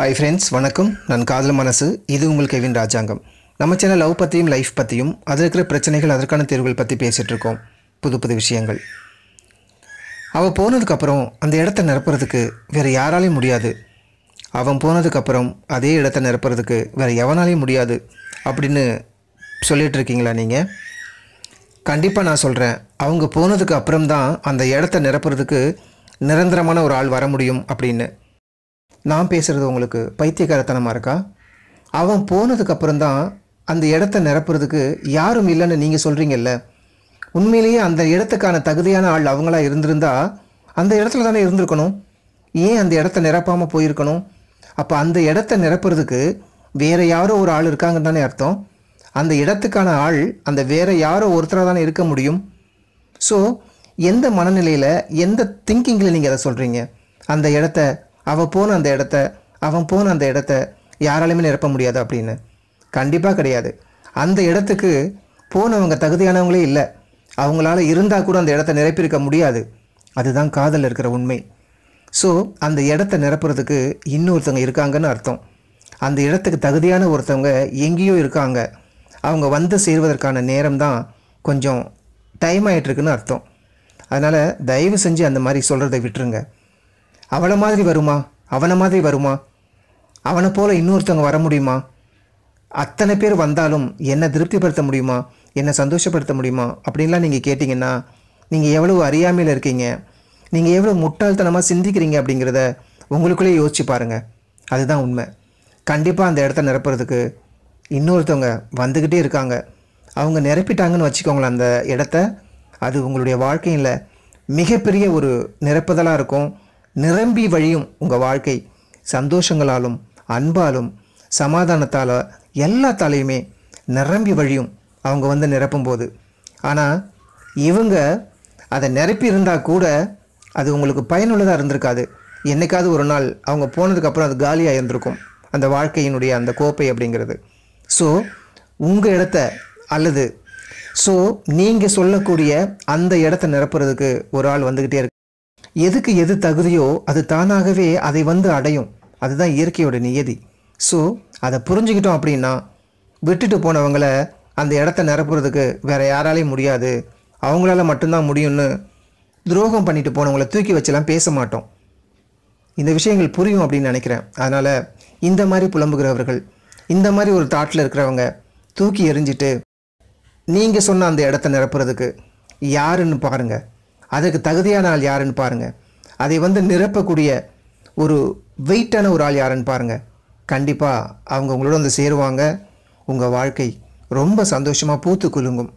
hi friends வணக்கம் நான் காதல் மனசு இது உங்கள் கெவின் ராஜாங்கம் நம்ம சேனல் லவ் பற்றியும் லைஃப் பற்றியும் அதில் இருக்கிற பிரச்சனைகள் அதற்கான தீர்வுகள் பற்றி பேசிகிட்ருக்கோம் புது புது விஷயங்கள் அவள் போனதுக்கப்புறம் அந்த இடத்த நிரப்புறதுக்கு வேறு யாராலையும் முடியாது அவன் போனதுக்கப்புறம் அதே இடத்த நிரப்புறதுக்கு வேறு எவனாலையும் முடியாது அப்படின்னு சொல்லிகிட்ருக்கீங்களா நீங்கள் கண்டிப்பாக நான் சொல்கிறேன் அவங்க போனதுக்கு அப்புறம் தான் அந்த இடத்த நிரப்புறதுக்கு நிரந்தரமான ஒரு ஆள் வர முடியும் அப்படின்னு நான் பேசுகிறது உங்களுக்கு பைத்தியக்காரத்தனமாக இருக்கா அவன் போனதுக்கப்புறம் தான் அந்த இடத்த நிரப்புறதுக்கு யாரும் இல்லைன்னு நீங்கள் சொல்கிறீங்கல்ல உண்மையிலேயே அந்த இடத்துக்கான தகுதியான ஆள் அவங்களா இருந்திருந்தா அந்த இடத்துல தானே இருந்திருக்கணும் ஏன் அந்த இடத்த நிரப்பாமல் போயிருக்கணும் அப்போ அந்த இடத்த நிரப்புறதுக்கு வேறு யாரோ ஒரு ஆள் இருக்காங்கன்னு தானே அர்த்தம் அந்த இடத்துக்கான ஆள் அந்த வேறு யாரோ ஒருத்தராக தானே இருக்க முடியும் ஸோ எந்த மனநிலையில் எந்த திங்கிங்கில் நீங்கள் அதை சொல்கிறீங்க அந்த இடத்த அவள் போன அந்த இடத்த அவன் போன அந்த இடத்த யாராலையுமே நிரப்ப முடியாது அப்படின்னு கண்டிப்பாக கிடையாது அந்த இடத்துக்கு போனவங்க தகுதியானவங்களே இல்லை அவங்களால இருந்தால் கூட அந்த இடத்த நிரப்பியிருக்க முடியாது அதுதான் காதல் இருக்கிற உண்மை ஸோ அந்த இடத்த நிரப்புறதுக்கு இன்னொருத்தவங்க இருக்காங்கன்னு அர்த்தம் அந்த இடத்துக்கு தகுதியான ஒருத்தவங்க எங்கேயோ இருக்காங்க அவங்க வந்து சேர்வதற்கான நேரம் தான் கொஞ்சம் டைம் ஆகிட்டுருக்குன்னு அர்த்தம் அதனால் தயவு செஞ்சு அந்த மாதிரி சொல்கிறத விட்டுருங்க அவளை மாதிரி வருமா அவனை மாதிரி வருமா அவனை போல் இன்னொருத்தவங்க வர முடியுமா அத்தனை பேர் வந்தாலும் என்னை திருப்திப்படுத்த முடியுமா என்னை சந்தோஷப்படுத்த முடியுமா அப்படின்லாம் நீங்கள் கேட்டிங்கன்னா நீங்கள் எவ்வளோ அறியாமையில் இருக்கீங்க நீங்கள் எவ்வளோ முட்டாள்தனமாக சிந்திக்கிறீங்க அப்படிங்கிறத உங்களுக்குள்ளே யோசிச்சு பாருங்கள் அதுதான் உண்மை கண்டிப்பாக அந்த இடத்த நிரப்புறதுக்கு இன்னொருத்தவங்க வந்துக்கிட்டே இருக்காங்க அவங்க நிரப்பிட்டாங்கன்னு வச்சுக்கோங்களேன் அந்த இடத்த அது உங்களுடைய வாழ்க்கையில் மிகப்பெரிய ஒரு நிரப்புதலாக இருக்கும் நிரம்பி வழியும் உங்கள் வாழ்க்கை சந்தோஷங்களாலும் அன்பாலும் சமாதானத்தால் எல்லாத்தாலையுமே நிரம்பி வழியும் அவங்க வந்து நிரப்பும்போது ஆனால் இவங்க அதை நிரப்பி இருந்தால் கூட அது உங்களுக்கு பயனுள்ளதாக இருந்திருக்காது என்றைக்காவது ஒரு நாள் அவங்க போனதுக்கப்புறம் அது காலியாக இருந்திருக்கும் அந்த வாழ்க்கையினுடைய அந்த கோப்பை அப்படிங்கிறது ஸோ உங்கள் இடத்த அல்லது ஸோ நீங்கள் சொல்லக்கூடிய அந்த இடத்த நிரப்புறதுக்கு ஒரு ஆள் வந்துக்கிட்டே இருக்கு எதுக்கு எது தகுதியோ அது தானாகவே அதை வந்து அடையும் அதுதான் இயற்கையோட நியதி ஸோ அதை புரிஞ்சுக்கிட்டோம் அப்படின்னா விட்டுட்டு போனவங்கள அந்த இடத்த நிரப்புறதுக்கு வேறு யாராலையும் முடியாது அவங்களால மட்டும்தான் முடியும்னு துரோகம் பண்ணிட்டு போனவங்கள தூக்கி வச்செல்லாம் பேச மாட்டோம் இந்த விஷயங்கள் புரியும் அப்படின்னு நினைக்கிறேன் அதனால் இந்த மாதிரி புலம்புகிறவர்கள் இந்த மாதிரி ஒரு தாட்டில் இருக்கிறவங்க தூக்கி எறிஞ்சிட்டு நீங்கள் சொன்ன அந்த இடத்த நிரப்புறதுக்கு யாருன்னு பாருங்கள் அதற்கு தகுதியான ஆள் யாருன்னு பாருங்கள் அதை வந்து நிரப்பக்கூடிய ஒரு வெயிட்டான ஒரு ஆள் யாருன்னு பாருங்க கண்டிப்பாக அவங்க உங்களோட வந்து சேருவாங்க உங்கள் வாழ்க்கை ரொம்ப சந்தோஷமாக பூத்து குலுங்கும்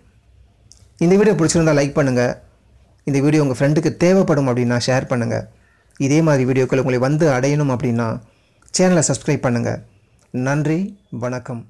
இந்த வீடியோ பிடிச்சிருந்தால் லைக் பண்ணுங்கள் இந்த வீடியோ உங்கள் ஃப்ரெண்டுக்கு தேவைப்படும் அப்படின்னா ஷேர் பண்ணுங்கள் இதே மாதிரி வீடியோக்கள் உங்களை வந்து அடையணும் அப்படின்னா சேனலை சப்ஸ்கிரைப் பண்ணுங்கள் நன்றி வணக்கம்